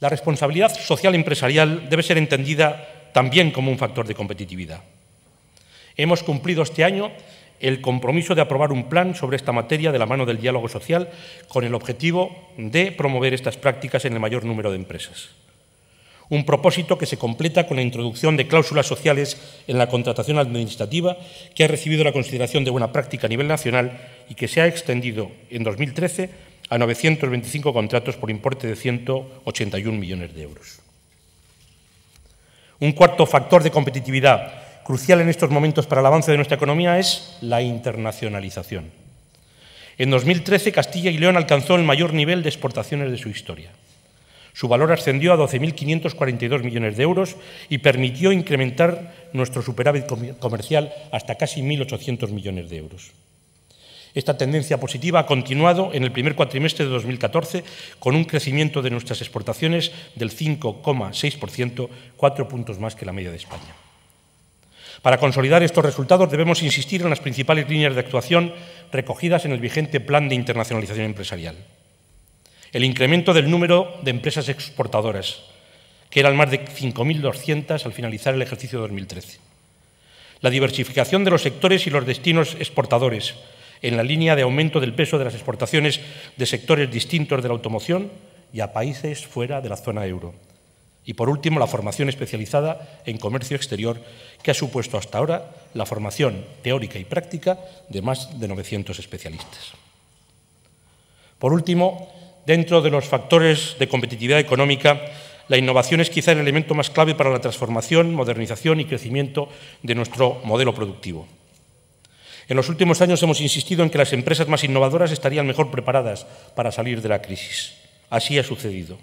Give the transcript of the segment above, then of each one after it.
La responsabilidad social empresarial debe ser entendida también como un factor de competitividad. Hemos cumplido este año el compromiso de aprobar un plan sobre esta materia de la mano del diálogo social con el objetivo de promover estas prácticas en el mayor número de empresas. Un propósito que se completa con la introducción de cláusulas sociales en la contratación administrativa que ha recibido la consideración de buena práctica a nivel nacional y que se ha extendido en 2013 a 925 contratos por importe de 181 millones de euros. Un cuarto factor de competitividad crucial en estos momentos para el avance de nuestra economía es la internacionalización. En 2013 Castilla y León alcanzó el mayor nivel de exportaciones de su historia. Su valor ascendió a 12.542 millones de euros y permitió incrementar nuestro superávit comercial hasta casi 1.800 millones de euros. Esta tendencia positiva ha continuado en el primer cuatrimestre de 2014 con un crecimiento de nuestras exportaciones del 5,6%, cuatro puntos más que la media de España. Para consolidar estos resultados debemos insistir en las principales líneas de actuación recogidas en el vigente Plan de Internacionalización Empresarial. El incremento del número de empresas exportadoras, que eran más de 5.200 al finalizar el ejercicio 2013. La diversificación de los sectores y los destinos exportadores, en la línea de aumento del peso de las exportaciones de sectores distintos de la automoción y a países fuera de la zona euro. Y por último, la formación especializada en comercio exterior, que ha supuesto hasta ahora la formación teórica y práctica de más de 900 especialistas. Por último, dentro de los factores de competitividad económica, la innovación es quizá el elemento más clave para la transformación, modernización y crecimiento de nuestro modelo productivo. En los últimos años hemos insistido en que las empresas más innovadoras estarían mejor preparadas para salir de la crisis. Así ha sucedido.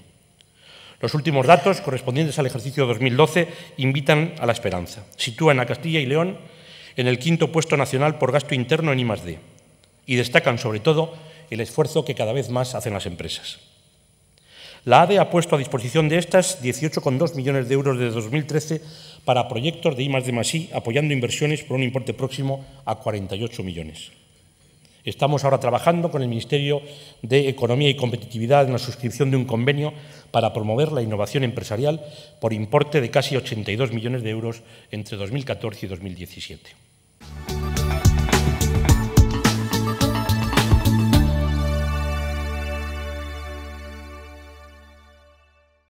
Los últimos datos correspondientes al ejercicio 2012 invitan a la esperanza. Sitúan a Castilla y León en el quinto puesto nacional por gasto interno en I+.D. y destacan sobre todo el esfuerzo que cada vez más hacen las empresas. La ADE ha puesto a disposición de estas 18,2 millones de euros de 2013 para proyectos de I, apoyando inversiones por un importe próximo a 48 millones. Estamos ahora trabajando con el Ministerio de Economía y Competitividad en la suscripción de un convenio para promover la innovación empresarial por importe de casi 82 millones de euros entre 2014 y 2017.